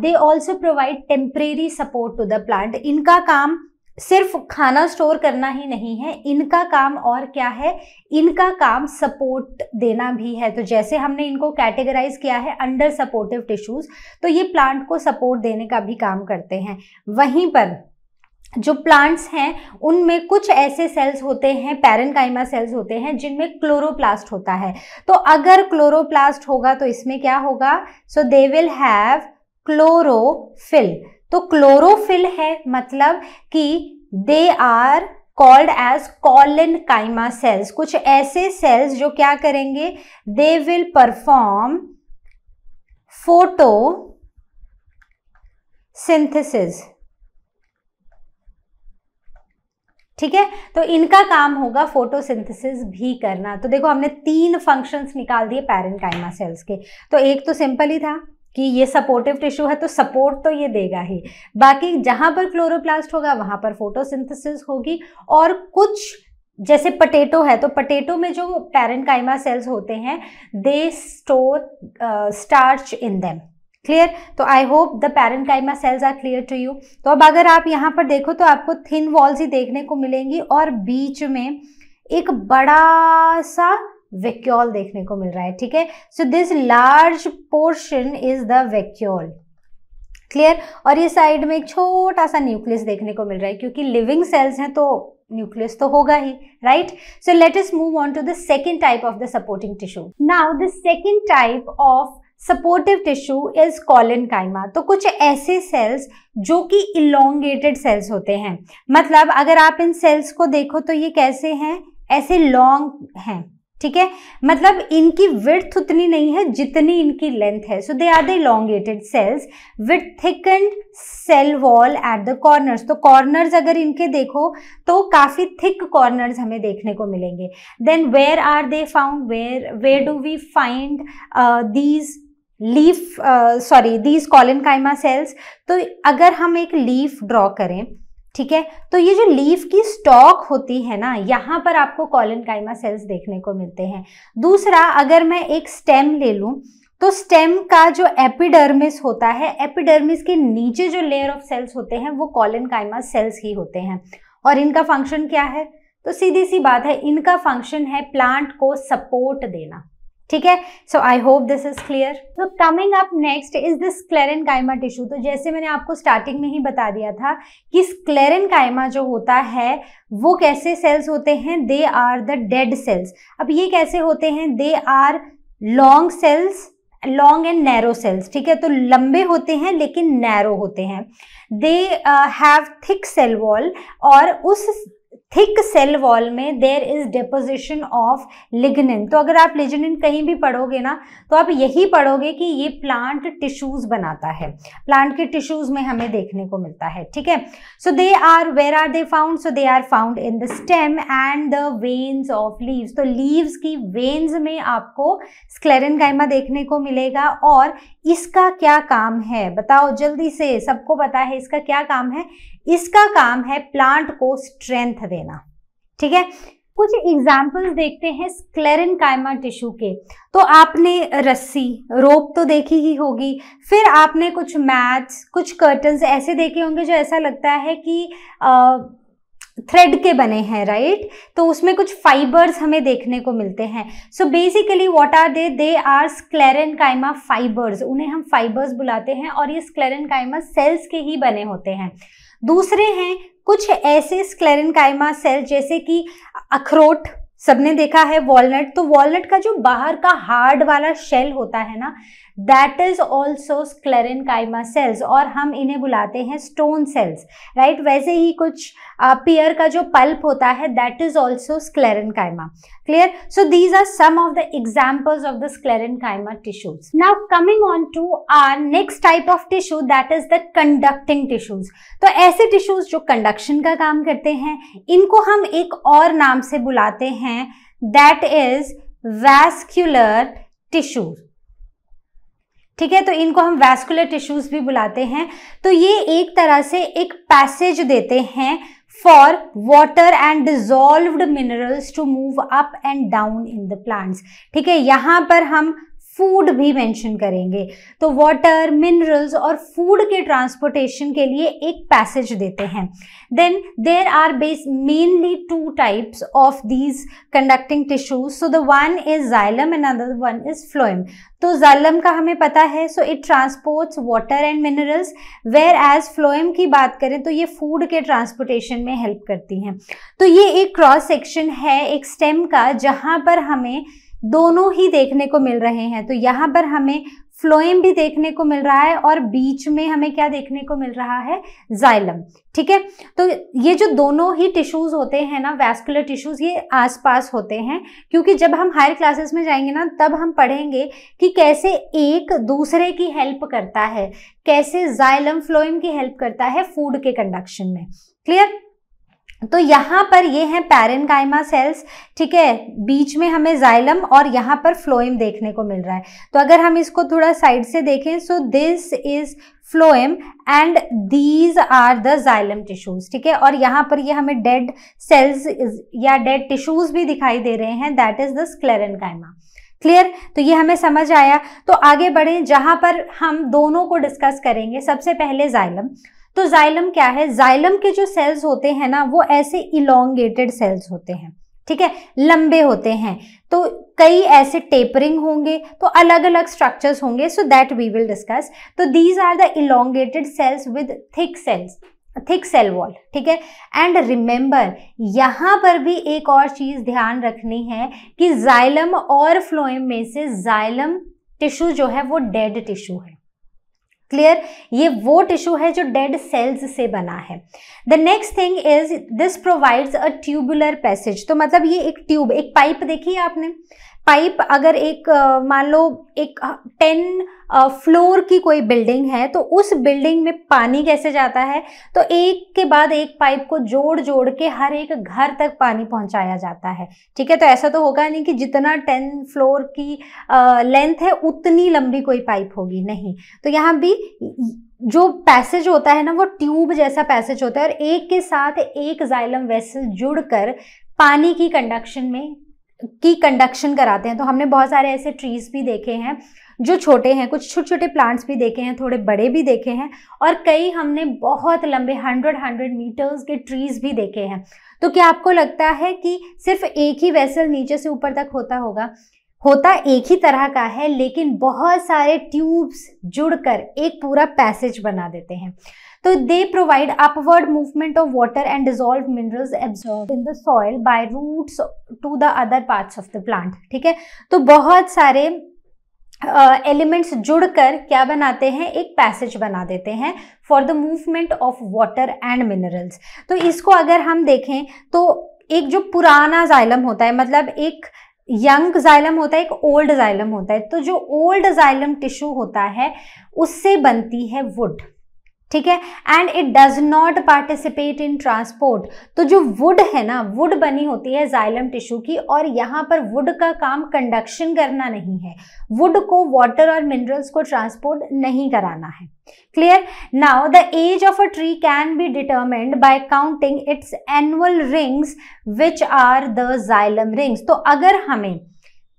they also provide temporary support to the plant इनका काम सिर्फ खाना स्टोर करना ही नहीं है इनका काम और क्या है इनका काम सपोर्ट देना भी है तो जैसे हमने इनको कैटेगराइज किया है अंडर सपोर्टिव टिश्यूज तो ये प्लांट को सपोर्ट देने का भी काम करते हैं वहीं पर जो प्लांट्स हैं उनमें कुछ ऐसे सेल्स होते हैं पैरनकाइमा सेल्स होते हैं जिनमें क्लोरोप्लास्ट होता है तो अगर क्लोरोप्लास्ट होगा तो इसमें क्या होगा so they will have chlorophyll तो क्लोरोफिल है मतलब कि they are called as collenchyma cells कुछ ऐसे सेल्स जो क्या करेंगे they will perform photo synthesis ठीक है तो इनका काम होगा फोटोसिंथेसिस भी करना तो देखो हमने तीन फंक्शंस निकाल दिए पैरेंट काइमा सेल्स के तो एक तो सिंपल ही था कि ये सपोर्टिव टिश्यू है तो सपोर्ट तो ये देगा ही बाकी जहां पर क्लोरोप्लास्ट होगा वहां पर फोटोसिंथेसिस होगी और कुछ जैसे पटेटो है तो पटेटो में जो पैरेंकाइमा सेल्स होते हैं they store starch in them clear तो I hope the parenchyma cells are clear to you तो अब अगर आप यहाँ पर देखो तो आपको थिन वॉल्स ही देखने को मिलेंगी और बीच में एक बड़ा सा वेक्यूल देखने को मिल रहा है ठीक है so this large portion is the vacuole clear और ये साइड में एक छोटा सा न्यूक्लियस देखने को मिल रहा है क्योंकि लिविंग सेल्स हैं तो न्यूक्लियस तो होगा ही right so let us move on to the second type of the supporting tissue now the second type of supportive tissue is collenchyma तो कुछ ऐसे सेल्स जो कि इलोंगेटेड सेल्स होते हैं मतलब अगर आप इन सेल्स को देखो तो ये कैसे हैं ऐसे लॉन्ग हैं ठीक है मतलब इनकी विर्थ उतनी नहीं है जितनी इनकी लेंथ है so they are the elongated cells with thickened cell wall at the corners तो कॉर्नर्स अगर इनके देखो तो काफ़ी थिक कॉर्नर्स हमें देखने को मिलेंगे then where are they found where where do we find these leaf sorry these collenchyma cells तो अगर हम एक लीफ ड्रॉ करें ठीक है तो ये जो लीफ की स्टॉक होती है ना यहाँ पर आपको कॉलन काइमा सेल्स देखने को मिलते हैं दूसरा अगर मैं एक स्टेम ले लूँ तो स्टेम का जो एपिडर्मिस होता है एपिडर्मिस के नीचे जो लेयर ऑफ सेल्स होते हैं वो कॉलन काइमा सेल्स ही होते हैं और इनका फंक्शन क्या है तो सीधी सी बात है इनका फंक्शन है प्लांट को सपोर्ट देना ठीक है so I hope this is clear तो coming up next is this sclerenchyma tissue तो जैसे मैंने आपको स्टार्टिंग में ही बता दिया था कि स्क्लेरन कायमा जो होता है वो कैसे सेल्स होते हैं they are the dead cells अब ये कैसे होते हैं they are long cells long and narrow cells ठीक है तो लंबे होते हैं लेकिन नैरो होते हैं they have thick cell wall और उस थिक सेल वॉल में there is deposition of lignin तो अगर आप लिगनिन कहीं भी पढ़ोगे ना तो आप यही पढ़ोगे कि ये प्लांट टिश्यूज बनाता है प्लांट के टिश्यूज में हमें देखने को मिलता है ठीक है so they are where are they found so they are found in the stem and the veins of leaves तो लीव्स की वेन्स में आपको स्क्लेरन गाइमा देखने को मिलेगा और इसका क्या काम है बताओ जल्दी से सबको पता है इसका क्या काम है इसका काम है प्लांट को स्ट्रेंथ देना ठीक है कुछ एग्जाम्पल्स देखते हैं स्क्लेरिन कायमा टिश्यू के तो आपने रस्सी रोप तो देखी ही होगी फिर आपने कुछ मैट्स कुछ कर्टन्स ऐसे देखे होंगे जो ऐसा लगता है कि आ, थ्रेड के बने हैं राइट तो उसमें कुछ फाइबर्स हमें देखने को मिलते हैं so basically what are they they are sclerenchyma fibres उन्हें हम फाइबर्स बुलाते हैं और ये स्क्लेरन कायमा सेल्स के ही बने होते हैं दूसरे हैं कुछ ऐसे स्क्लेरनकाइमा सेल जैसे कि अखरोट सबने देखा है वॉलनट तो वॉलनट का जो बाहर का हार्ड वाला शेल होता है ना that is also sclerenchyma cells और हम इन्हें बुलाते हैं स्टोन सेल्स राइट वैसे ही कुछ पियर का जो पल्प होता है that is also sclerenchyma clear so these are some of the examples of the sclerenchyma tissues now coming on to our next type of tissue that is the conducting tissues तो ऐसे tissues जो conduction का काम करते हैं इनको हम एक और नाम से बुलाते हैं दैट इज वैस्क्यूलर टिश्यूज ठीक है तो इनको हम वैस्कुलर टिश्यूज भी बुलाते हैं तो ये एक तरह से एक पैसेज देते हैं for water and dissolve minerals to move up and down in the plants ठीक है यहां पर हम फूड भी मेंशन करेंगे तो वाटर मिनरल्स और फूड के ट्रांसपोर्टेशन के लिए एक पैसेज देते हैं then there are base mainly two types of these conducting tissues so the one is xylem and other one is phloem तो जाइलम का हमें पता है so it transports water and minerals whereas phloem की बात करें तो ये फूड के ट्रांसपोर्टेशन में हेल्प करती हैं तो ये एक क्रॉस सेक्शन है एक स्टेम का जहाँ पर हमें दोनों ही देखने को मिल रहे हैं तो यहाँ पर हमें फ्लोएम भी देखने को मिल रहा है और बीच में हमें क्या देखने को मिल रहा है जाइलम ठीक है तो ये जो दोनों ही टिश्यूज होते हैं ना वैस्कुलर टिश्यूज ये आसपास होते हैं क्योंकि जब हम हायर क्लासेस में जाएंगे ना तब हम पढ़ेंगे कि कैसे एक दूसरे की हेल्प करता है कैसे जाइलम फ्लोएम की हेल्प करता है फूड के कंडक्शन में क्लियर तो यहाँ पर ये हैं पैरेनकाइमा सेल्स ठीक है बीच में हमें जाइलम और यहाँ पर फ्लोएम देखने को मिल रहा है तो अगर हम इसको थोड़ा साइड से देखें so this is phloem and these are the xylem tissues ठीक है और यहाँ पर ये हमें डेड सेल्स या डेड टिश्यूज भी दिखाई दे रहे हैं that is the sclerenchyma clear तो ये हमें समझ आया तो आगे बढ़ें जहां पर हम दोनों को डिस्कस करेंगे सबसे पहले जाइलम तो जाइलम क्या है जाइलम के जो सेल्स होते हैं ना वो ऐसे इलोंगेटेड सेल्स होते हैं ठीक है लंबे होते हैं तो कई ऐसे टेपरिंग होंगे तो अलग अलग स्ट्रक्चर्स होंगे so that we will discuss तो these are the elongated cells with thick cells thick cell wall ठीक है एंड रिमेंबर यहाँ पर भी एक और चीज़ ध्यान रखनी है कि जाइलम और फ्लोएम में से जाइलम टिश्यू जो है वो डेड टिश्यू है क्लियर ये वो टिश्यू है जो डेड सेल्स से बना है the next thing is this provides a tubular passage तो मतलब ये एक ट्यूब एक पाइप देखी है आपने पाइप अगर एक मान लो एक टेन फ्लोर की कोई बिल्डिंग है तो उस बिल्डिंग में पानी कैसे जाता है तो एक के बाद एक पाइप को जोड़ जोड़ के हर एक घर तक पानी पहुंचाया जाता है ठीक है तो ऐसा तो होगा नहीं कि जितना टेन फ्लोर की लेंथ है उतनी लंबी कोई पाइप होगी नहीं तो यहाँ भी जो पैसेज होता है ना वो ट्यूब जैसा पैसेज होता है और एक के साथ एक जाइलम वेसल जुड़कर पानी की कंडक्शन में की कंडक्शन कराते हैं तो हमने बहुत सारे ऐसे ट्रीज भी देखे हैं जो छोटे हैं कुछ छोटे छोटे प्लांट्स भी देखे हैं थोड़े बड़े भी देखे हैं और कई हमने बहुत लंबे हंड्रेड हंड्रेड मीटर्स के ट्रीज भी देखे हैं तो क्या आपको लगता है कि सिर्फ एक ही वेसल नीचे से ऊपर तक होता होगा होता एक ही तरह का है लेकिन बहुत सारे ट्यूब्स जुड़कर एक पूरा पैसेज बना देते हैं तो they provide upward movement of water and dissolve minerals absorb in the soil by roots to the other parts of the plant ठीक है तो बहुत सारे एलिमेंट्स uh, जुड़कर क्या बनाते हैं एक पैसेज बना देते हैं for the movement of water and minerals तो इसको अगर हम देखें तो एक जो पुराना जाइलम होता है मतलब एक यंग जाइलम होता है एक ओल्ड जाइलम होता है तो जो ओल्ड जाइलम टिश्यू होता है उससे बनती है वुड ठीक है and it does not participate in transport तो जो वुड है ना वुड बनी होती है जाइलम टिश्यू की और यहां पर वुड का काम कंडक्शन करना नहीं है वुड को वाटर और मिनरल्स को ट्रांसपोर्ट नहीं कराना है clear now the age of a tree can be determined by counting its annual rings which are the xylem rings तो अगर हमें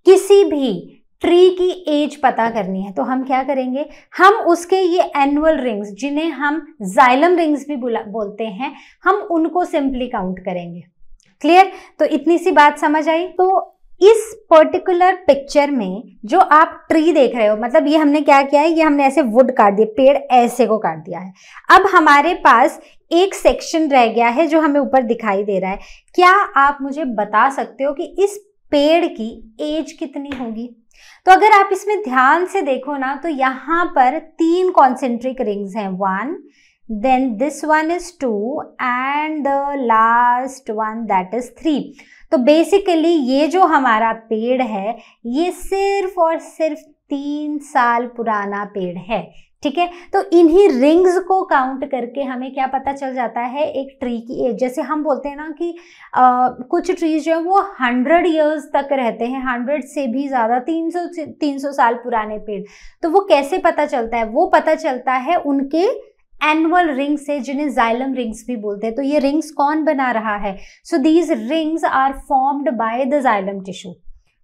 किसी भी ट्री की एज पता करनी है तो हम क्या करेंगे हम उसके ये एनुअल रिंग्स जिन्हें हम जाइलम रिंग्स भी बोलते हैं हम उनको सिंपली काउंट करेंगे क्लियर तो इतनी सी बात समझ आई तो इस पर्टिकुलर पिक्चर में जो आप ट्री देख रहे हो मतलब ये हमने क्या किया है ये हमने ऐसे वुड काट दिए पेड़ ऐसे को काट दिया है अब हमारे पास एक सेक्शन रह गया है जो हमें ऊपर दिखाई दे रहा है क्या आप मुझे बता सकते हो कि इस पेड़ की एज कितनी होगी तो अगर आप इसमें ध्यान से देखो ना तो यहाँ पर तीन कॉन्सेंट्रिक रिंग्स हैं one then this one is two and the last one that is three तो बेसिकली ये जो हमारा पेड़ है ये सिर्फ और सिर्फ तीन साल पुराना पेड़ है ठीक है तो इन्हीं रिंग्स को काउंट करके हमें क्या पता चल जाता है एक ट्री की एज जैसे हम बोलते हैं ना कि आ, कुछ ट्रीज जो है वो हंड्रेड ईयर्स तक रहते हैं हंड्रेड से भी ज़्यादा तीन सौ तीन सौ साल पुराने पेड़ तो वो कैसे पता चलता है वो पता चलता है उनके एनुअल रिंग्स है जिन्हें जाइलम रिंग्स भी बोलते हैं तो ये रिंग्स कौन बना रहा है so these rings are formed by the xylem tissue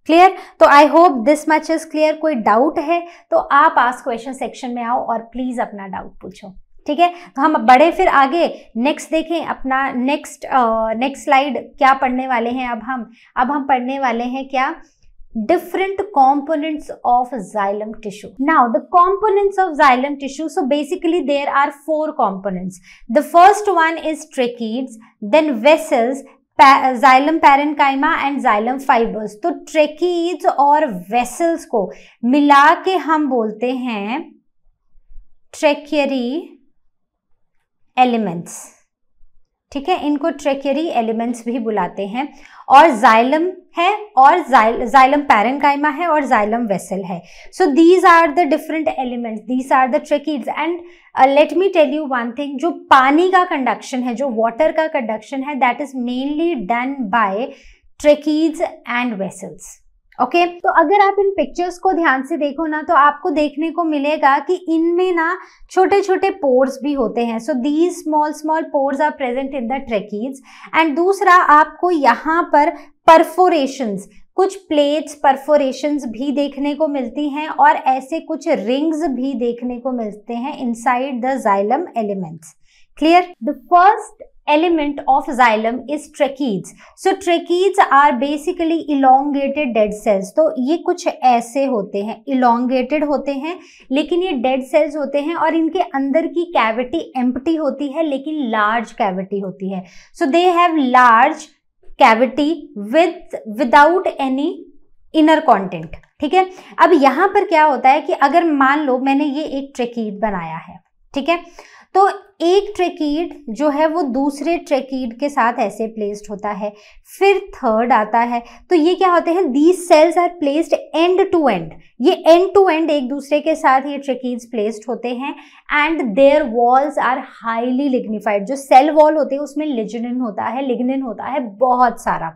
clear तो I hope this much is clear कोई डाउट है तो आप आज क्वेश्चन सेक्शन में आओ और प्लीज अपना डाउट पूछो ठीक है तो हम बड़े फिर आगे नेक्स्ट देखें अपना नेक्स्ट नेक्स्ट स्लाइड क्या पढ़ने वाले हैं अब हम अब हम पढ़ने वाले हैं क्या different components of xylem tissue now the components of xylem tissue so basically there are four components the first one is tracheids then vessels xylem parenchyma and xylem fibres तो ट्रेकीज और वेसल्स को मिला के हम बोलते हैं ट्रेकियरी elements ठीक है इनको ट्रेकियरी एलिमेंट्स भी बुलाते हैं और जाइलम है और जाइलम पैरेंकाइमा है और जाइलम वेसल है so these are the different elements these are the tracheids and let me tell you one thing जो पानी का कंडक्शन है जो वाटर का कंडक्शन है that is mainly done by tracheids and vessels okay तो अगर आप इन पिक्चर्स को ध्यान से देखो ना तो आपको देखने को मिलेगा कि इनमें ना छोटे छोटे पोर्स भी होते हैं so these small small pores are present in the tracheids and दूसरा आपको यहाँ पर परफोरेशंस कुछ प्लेट्स परफोरेशंस भी देखने को मिलती हैं और ऐसे कुछ रिंग्स भी देखने को मिलते हैं inside the xylem elements clear the first element of xylem is tracheids. So tracheids are basically elongated dead cells. तो ये कुछ ऐसे होते हैं elongated होते हैं लेकिन ये dead cells होते हैं और इनके अंदर की cavity empty होती है लेकिन large cavity होती है So they have large cavity with without any inner content. ठीक है अब यहाँ पर क्या होता है कि अगर मान लो मैंने ये एक ट्रेकीड बनाया है ठीक है तो एक ट्रेकीड जो है वो दूसरे ट्रेकीड के साथ ऐसे प्लेस्ड होता है फिर थर्ड आता है तो ये क्या होते हैं these cells are placed end to end ये एंड टू एंड एक दूसरे के साथ ये ट्रेकीड्स प्लेस्ड होते हैं and their walls are highly lignified जो सेल वॉल होते हैं उसमें लिजनिन होता है लिग्निन होता है बहुत सारा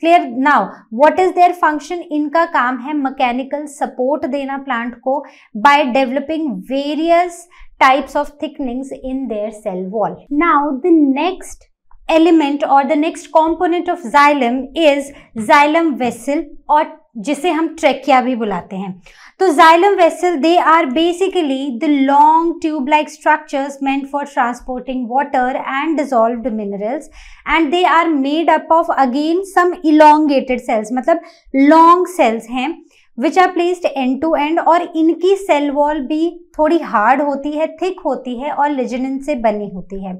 clear now what is their function इनका काम है मैकेनिकल सपोर्ट देना प्लांट को by developing various types of thickenings in their cell wall. Now the next element or the next component of xylem is xylem vessel or jise hum trachea bhi bulate hain. So xylem vessel they are basically the long tube like structures meant for transporting water and dissolved minerals and they are made up of again some elongated cells matlab long cells hain. Which are placed end to end और इनकी cell wall भी थोड़ी hard होती है thick होती है और लिजनिन से बनी होती है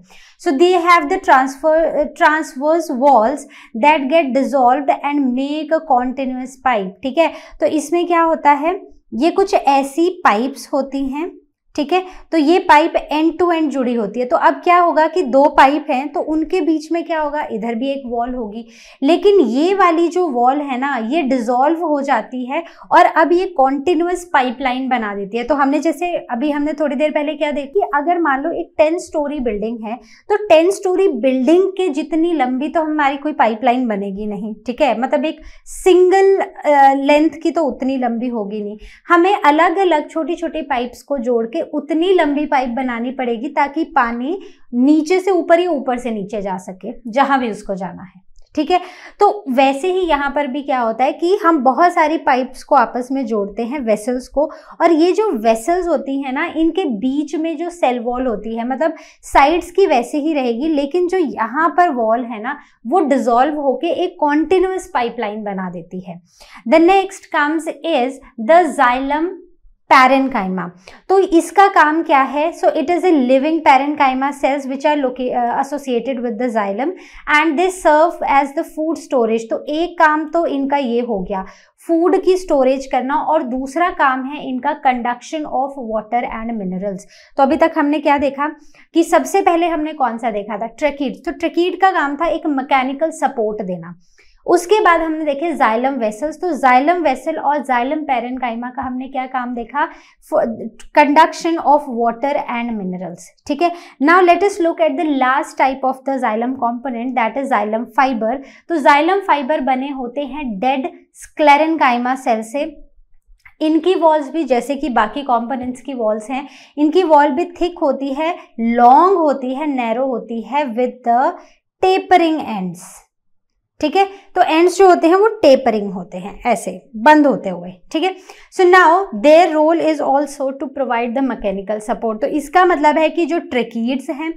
so they have the transfer transverse walls that get dissolve and make a continuous pipe ठीक है तो इसमें क्या होता है ये कुछ ऐसी पाइप्स होती हैं ठीक है तो ये पाइप एंड टू एंड जुड़ी होती है तो अब क्या होगा कि दो पाइप हैं तो उनके बीच में क्या होगा इधर भी एक वॉल होगी लेकिन ये वाली जो वॉल है ना ये डिजोल्व हो जाती है और अब ये कॉन्टिन्यूस पाइपलाइन बना देती है तो हमने जैसे अभी हमने थोड़ी देर पहले क्या देखी अगर मान लो एक टेन स्टोरी बिल्डिंग है तो टेन स्टोरी बिल्डिंग के जितनी लंबी तो हमारी कोई पाइपलाइन बनेगी नहीं ठीक है मतलब एक सिंगल लेंथ की तो उतनी लंबी होगी नहीं हमें अलग अलग छोटी छोटी पाइप्स को जोड़ के लिए उतनी लंबी पाइप बनानी पड़ेगी ताकि पानी नीचे से ऊपर ही ऊपर से नीचे जा सके जहां भी उसको जाना है ठीक है तो वैसे ही यहाँ पर भी क्या होता है कि हम बहुत सारी पाइप्स को आपस में जोड़ते हैं वेसल्स को और ये जो वेसल्स होती हैं ना इनके बीच में जो सेल वॉल होती है मतलब साइड्स की वैसे ही रहेगी लेकिन जो यहाँ पर वॉल है ना वो डिजोल्व होके एक कॉन्टिन्यूस पाइपलाइन बना देती है the next comes is the xylem parenchyma तो इसका काम क्या है so it is a living cells which are लोके associated with the xylem and they serve as the food storage तो एक काम तो इनका ये हो गया फूड की स्टोरेज करना और दूसरा काम है इनका conduction of water and minerals तो अभी तक हमने क्या देखा कि सबसे पहले हमने कौन सा देखा था ट्रेकिड तो ट्रेकिड का काम था एक मैकेनिकल सपोर्ट देना उसके बाद हमने देखे जाइलम वेसल्स तो जाइलम वेसल और जाइलम पेरेनकाइमा का हमने क्या काम देखा conduction of water and minerals ठीक है now let us look at the last type of the xylem component that is xylem fibre तो जाइलम फाइबर बने होते हैं डेड स्क्लेरनकाइमा सेल से इनकी वॉल्स भी जैसे कि बाकी कॉम्पोनेंट्स की वॉल्स हैं इनकी वॉल भी थिक होती है लॉन्ग होती है नैरो होती है विद द टेपरिंग एंड्स ठीक है तो एंड्स जो होते हैं वो टेपरिंग होते हैं ऐसे बंद होते हुए ठीक है so now their role is also to provide the mechanical support तो इसका मतलब है कि जो ट्रेकीड्स हैं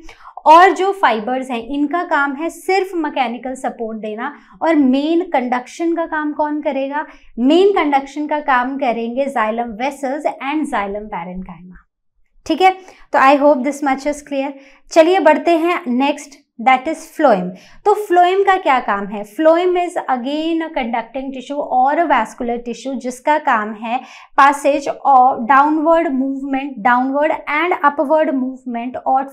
और जो फाइबर्स हैं इनका काम है सिर्फ मैकेनिकल सपोर्ट देना और मेन कंडक्शन का काम कौन करेगा मेन कंडक्शन का काम करेंगे xylem vessels and xylem parenchyma ठीक है तो I hope this much is clear चलिए बढ़ते हैं नेक्स्ट दैट इज फ्लोएम तो फ्लोएम का क्या काम है phloem is again a conducting tissue और अ वैस्कुलर टिश्यू जिसका काम है पासेज और downward movement downward and upward movement और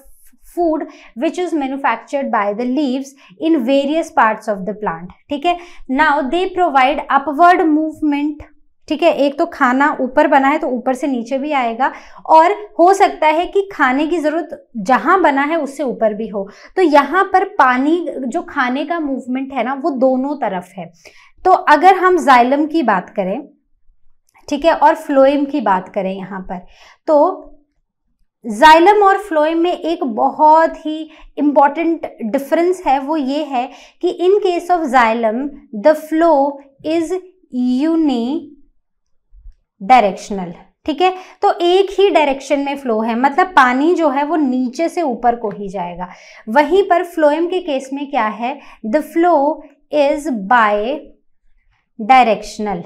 food which is manufactured by the leaves in various parts of the plant ठीक है नाउ दे प्रोवाइड अपवर्ड मूवमेंट ठीक है एक तो खाना ऊपर बना है तो ऊपर से नीचे भी आएगा और हो सकता है कि खाने की ज़रूरत जहां बना है उससे ऊपर भी हो तो यहां पर पानी जो खाने का मूवमेंट है ना वो दोनों तरफ है तो अगर हम जाइलम की बात करें ठीक है और फ्लोइम की बात करें यहां पर तो जाइलम और फ्लोइम में एक बहुत ही इम्पॉर्टेंट डिफरेंस है वो ये है कि in case of xylem the flow is unidirectional ठीक है तो एक ही डायरेक्शन में फ्लो है मतलब पानी जो है वो नीचे से ऊपर को ही जाएगा वहीं पर फ्लोएम के केस में क्या है the flow is bidirectional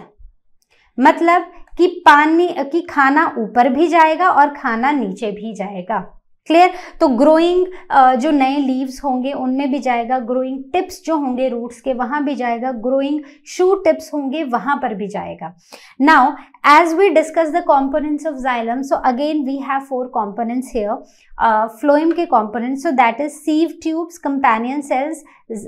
मतलब कि पानी कि खाना ऊपर भी जाएगा और खाना नीचे भी जाएगा क्लियर तो ग्रोइंग जो नए लीव्स होंगे उनमें भी जाएगा ग्रोइंग टिप्स जो होंगे रूट्स के वहाँ भी जाएगा ग्रोइंग शू टिप्स होंगे वहाँ पर भी जाएगा now as we discuss the components of xylem so again we have four components here phloem के components so that is sieve tubes companion cells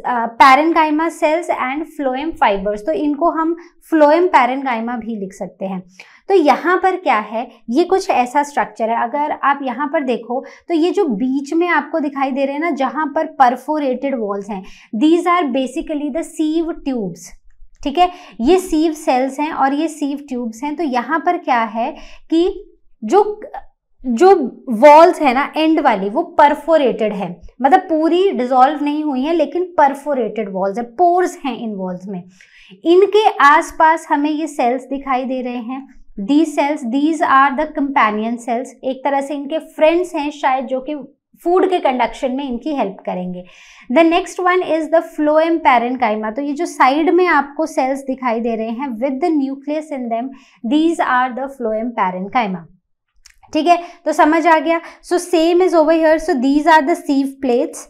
parenchyma cells and phloem fibres तो इनको हम phloem पैरनगाइमा भी लिख सकते हैं तो यहाँ पर क्या है ये कुछ ऐसा स्ट्रक्चर है अगर आप यहाँ पर देखो तो ये जो बीच में आपको दिखाई दे रहे हैं ना जहाँ पर परफोरेटेड वॉल्स हैं these are basically the sieve tubes ठीक है ये सीव सेल्स हैं और ये सीव ट्यूब्स हैं तो यहाँ पर क्या है कि जो जो वॉल्स है ना एंड वाली वो परफोरेटेड है मतलब पूरी डिजोल्व नहीं हुई है लेकिन परफोरेटेड वॉल्स है पोर्स हैं इन वॉल्स में इनके आसपास हमें ये सेल्स दिखाई दे रहे हैं the cells these are the companion cells एक तरह से इनके फ्रेंड्स हैं शायद जो कि फूड के कंडक्शन में इनकी हेल्प करेंगे the next one is the phloem parenchyma तो ये जो साइड में आपको सेल्स दिखाई दे रहे हैं with the nucleus in them these are the phloem parenchyma ठीक है तो समझ आ गया so same is over here so these are the sieve plates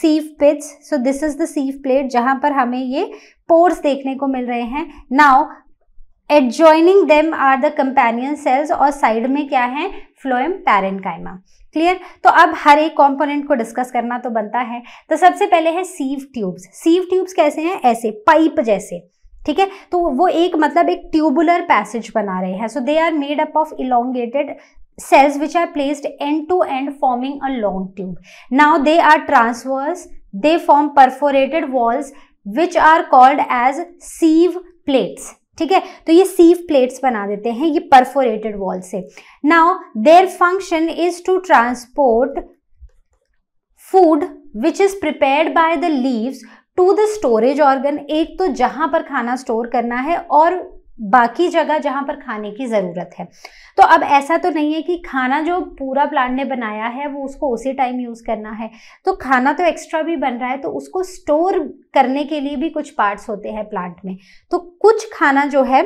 sieve pits so this is the sieve plate जहां पर हमें ये पोर्स देखने को मिल रहे हैं now adjoining them are the companion cells और साइड में क्या है फ्लोएम पैरेनकाइमा क्लियर तो अब हर एक कंपोनेंट को डिस्कस करना तो बनता है तो सबसे पहले है सीव ट्यूब्स सीव ट्यूब्स कैसे हैं ऐसे पाइप जैसे ठीक है तो वो एक मतलब एक ट्यूबुलर पैसेज बना रहे हैं so they are made up of elongated cells which are placed end to end forming a long tube now they are transverse they form perforated walls which are called as sieve plates ठीक है तो ये सीव plates बना देते हैं ये perforated wall से now their function is to transport food which is prepared by the leaves to the storage organ एक तो जहां पर खाना स्टोर करना है और बाकी जगह जहाँ पर खाने की ज़रूरत है तो अब ऐसा तो नहीं है कि खाना जो पूरा प्लांट ने बनाया है वो उसको उसी टाइम यूज़ करना है तो खाना तो एक्स्ट्रा भी बन रहा है तो उसको स्टोर करने के लिए भी कुछ पार्ट्स होते हैं प्लांट में तो कुछ खाना जो है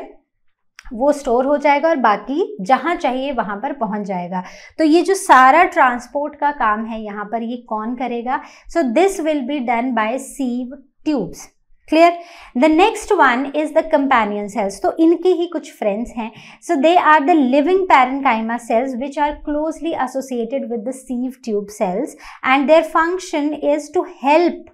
वो स्टोर हो जाएगा और बाकी जहाँ चाहिए वहाँ पर पहुँच जाएगा तो ये जो सारा ट्रांसपोर्ट का काम है यहाँ पर ये कौन करेगा so this will be done by sieve tubes clear the next one is the companion cells तो इनके ही कुछ फ्रेंड्स हैं so they are the living parenchyma cells which are closely associated with the sieve tube cells and their function is to help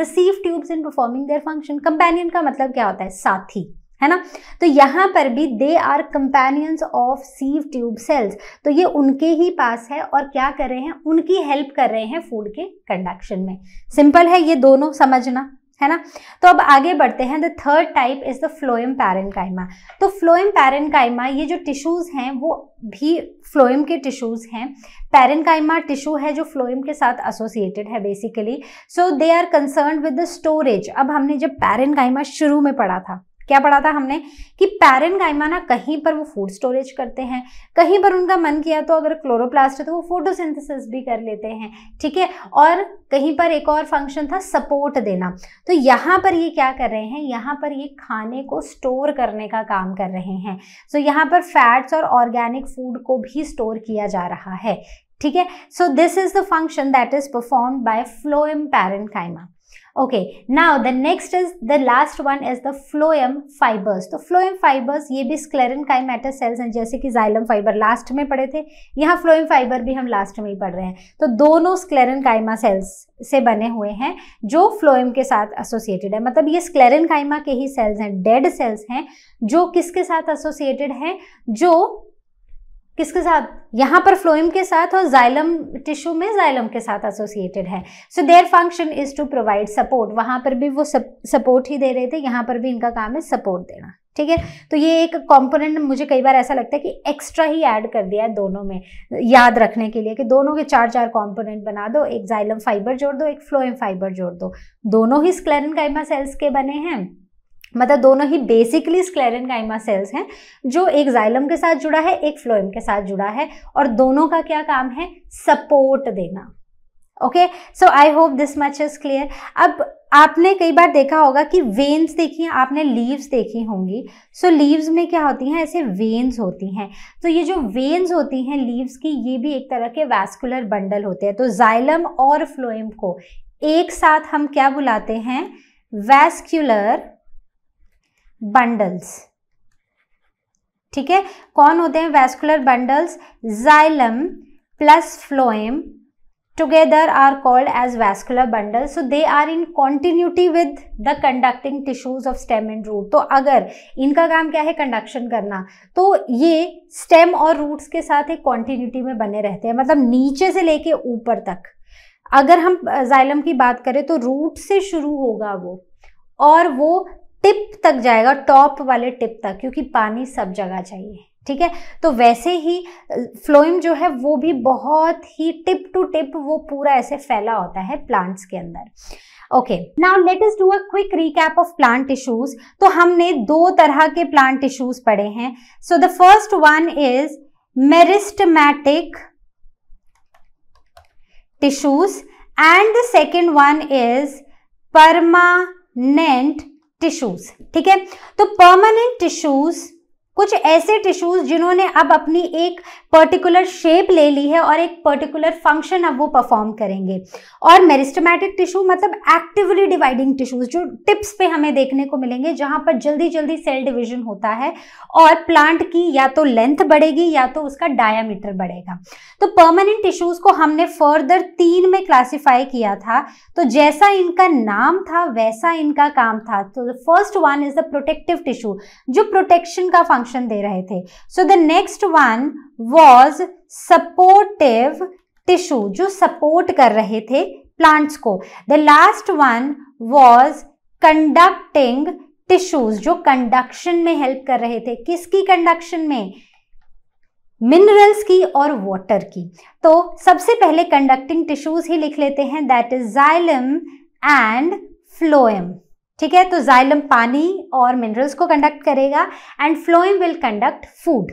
the sieve tubes in performing their function companion का मतलब क्या होता है साथी है ना तो यहाँ पर भी they are companions of sieve tube cells तो ये उनके ही पास है और क्या कर रहे हैं उनकी हेल्प कर रहे हैं फूड के कंडक्शन में सिंपल है ये दोनों समझना है ना तो अब आगे बढ़ते हैं the third type is the phloem parenchyma तो फ्लोएम पैरनकाइमा ये जो टिश्यूज़ हैं वो भी फ्लोएम के टिश्यूज़ हैं पैरनकाइमा टिश्यू है जो फ्लोएम के साथ एसोसिएटेड है basically so they are concern with the storage अब हमने जब पैरनकाइमा शुरू में पढ़ा था क्या पढ़ा था हमने कि पैरन गाइमाना कहीं पर वो फूड स्टोरेज करते हैं कहीं पर उनका मन किया तो अगर क्लोरोप्लास्ट है तो वो फोटोसिंथेसिस भी कर लेते हैं ठीक है और कहीं पर एक और फंक्शन था सपोर्ट देना तो यहाँ पर ये क्या कर रहे हैं यहाँ पर ये खाने को स्टोर करने का काम कर रहे हैं सो so, यहाँ पर फैट्स और ऑर्गेनिक फूड को भी स्टोर किया जा रहा है ठीक है so this is the function that is perform by phloem parenchyma okay now the next is the last one is the phloem fibres तो फ्लोएम फाइबर्स ये भी स्क्लेरन काइमेटस सेल्स हैं जैसे कि जाइलम फाइबर लास्ट में पढ़े थे यहाँ फ्लोएम फाइबर भी हम लास्ट में ही पढ़ रहे हैं तो दोनों स्क्लेरन काइमा सेल्स से बने हुए हैं जो फ्लोएम के साथ एसोसिएटेड है मतलब ये स्क्लेरन काइमा के ही सेल्स हैं डेड सेल्स हैं जो किसके साथ एसोसिएटेड हैं जो किसके साथ यहाँ पर फ्लोइम के साथ और जाइलम टिश्यू में जाइलम के साथ एसोसिएटेड है so their function is to provide support वहाँ पर भी वो सपोर्ट ही दे रहे थे यहाँ पर भी इनका काम है सपोर्ट देना ठीक है तो ये एक कंपोनेंट मुझे कई बार ऐसा लगता है कि एक्स्ट्रा ही ऐड कर दिया है दोनों में याद रखने के लिए कि दोनों के चार चार कंपोनेंट बना दो एक जाइलम फाइबर जोड़ दो एक फ्लोइम फाइबर जोड़ दो दोनों ही स्क्लेरन सेल्स के बने हैं मतलब दोनों ही बेसिकली स्क्लेरन गाइमा सेल्स हैं जो एक जाइलम के साथ जुड़ा है एक फ्लोएम के साथ जुड़ा है और दोनों का क्या काम है सपोर्ट देना okay so I hope this much is clear अब आपने कई बार देखा होगा कि वेन्स देखी हैं आपने लीव्स देखी होंगी सो so, लीव्स में क्या होती हैं ऐसे वेन्स होती हैं तो so, ये जो वेन्स होती हैं लीव्स की ये भी एक तरह के वैस्कुलर बंडल होते हैं तो जाइलम और फ्लोएम को एक साथ हम क्या बुलाते हैं वैस्क्युलर बंडल्स ठीक है कौन होते हैं vascular bundles xylem plus phloem together are called as vascular bundles so they are in continuity with the conducting tissues of stem and root तो अगर इनका काम क्या है कंडक्शन करना तो ये स्टेम और रूट्स के साथ एक कॉन्टिन्यूटी में बने रहते हैं मतलब नीचे से लेके ऊपर तक अगर हम जाइलम की बात करें तो रूट से शुरू होगा वो और वो टिप तक जाएगा टॉप वाले टिप तक क्योंकि पानी सब जगह चाहिए ठीक है तो वैसे ही फ्लोइम जो है वो भी बहुत ही टिप टू टिप वो पूरा ऐसे फैला होता है प्लांट्स के अंदर okay now let us do a quick recap of plant tissues तो हमने दो तरह के प्लांट टिश्यूज पढ़े हैं so the first one is meristematic tissues and the second one is permanent tissues ठीक है तो परमानेंट टिश्यूज कुछ ऐसे टिश्यूज जिन्होंने अब अपनी एक पर्टिकुलर शेप ले ली है और एक पर्टिकुलर फंक्शन अब वो परफॉर्म करेंगे और मेरिस्टमैटिक टिश्यू मतलब एक्टिवली डिवाइडिंग टिश्यूज जो टिप्स पे हमें देखने को मिलेंगे जहां पर जल्दी जल्दी सेल डिवीजन होता है और प्लांट की या तो लेंथ बढ़ेगी या तो उसका डायामीटर बढ़ेगा तो परमानेंट टिश्यूज को हमने फर्दर तीन में क्लासीफाई किया था तो जैसा इनका नाम था वैसा इनका काम था तो first one is the protective tissue जो प्रोटेक्शन का फंक्शन फंक्शन दे रहे थे so the next one was supportive tissue जो सपोर्ट कर रहे थे प्लांट्स को the last one was conducting tissues जो कंडक्शन में हेल्प कर रहे थे किसकी कंडक्शन में मिनरल्स की और वाटर की तो सबसे पहले कंडक्टिंग टिश्यूज ही लिख लेते हैं that is xylem and phloem ठीक है तो जाइलम पानी और मिनरल्स को कंडक्ट करेगा and phloem will conduct food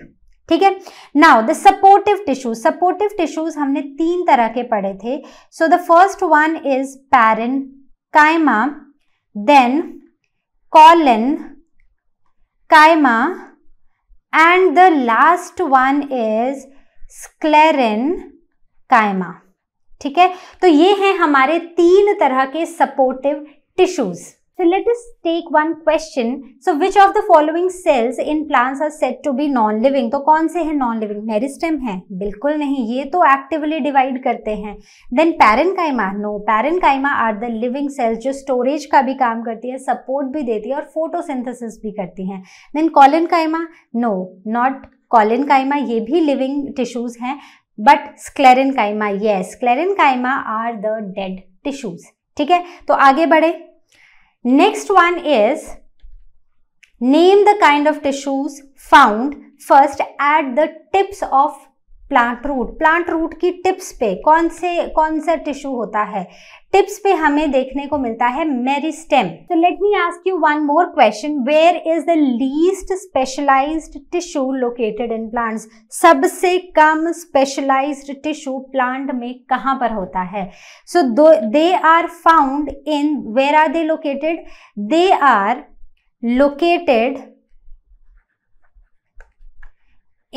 ठीक है now the supportive tissues supportive tissues हमने तीन तरह के पढ़े थे so the first one is parenchyma then collenchyma and the last one is sclerenchyma ठीक है तो ये हैं हमारे तीन तरह के supportive tissues So let us take one question. So which of the following cells in plants are said to be non-living? तो कौन से हैं non-living? Meristem है बिल्कुल नहीं ये तो actively divide करते हैं Then parenchyma? No, parenchyma are the living cells जो storage का भी काम करती है support भी देती है और photosynthesis भी करती हैं Then colenchyma? No, not collenchyma ये भी living tissues हैं But sclerenchyma? Yes. Sclerenchyma are the dead tissues. ठीक है तो आगे बढ़े Next one is name the kind of tissues found first at the tips of plant root plant root की tips पे कौन से कौन सा टिश्यू होता है टिप्स पे हमें देखने को मिलता है मेरी स्टेम तो let me ask you one more question where is the least specialised tissue located in plants सबसे कम स्पेशलाइज्ड टिश्यू प्लांट में कहां पर होता है so they are found in where are they located they are located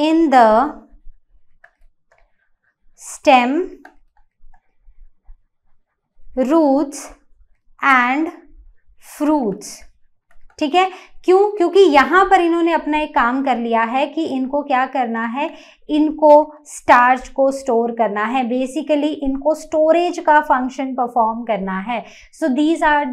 in the stem roots and fruits ठीक है क्यों क्योंकि यहां पर इन्होंने अपना एक काम कर लिया है कि इनको क्या करना है इनको स्टार्च को स्टोर करना है बेसिकली इनको स्टोरेज का फंक्शन परफॉर्म करना है so these are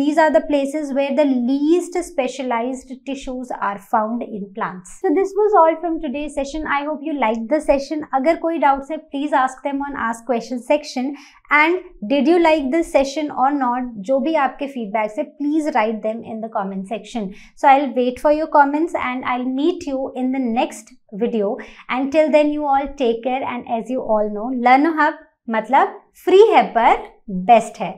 these are the places where the least specialised tissues are found in plants so this was all from today session I hope you like the session अगर कोई doubts है please ask them on ask question section and did you like this session और not जो भी आपके feedbacks है please write them in the comment section so I will wait for your comments and I will meet you in the next video and till then you all take care and as you all know learn hub matlab free hai par best hai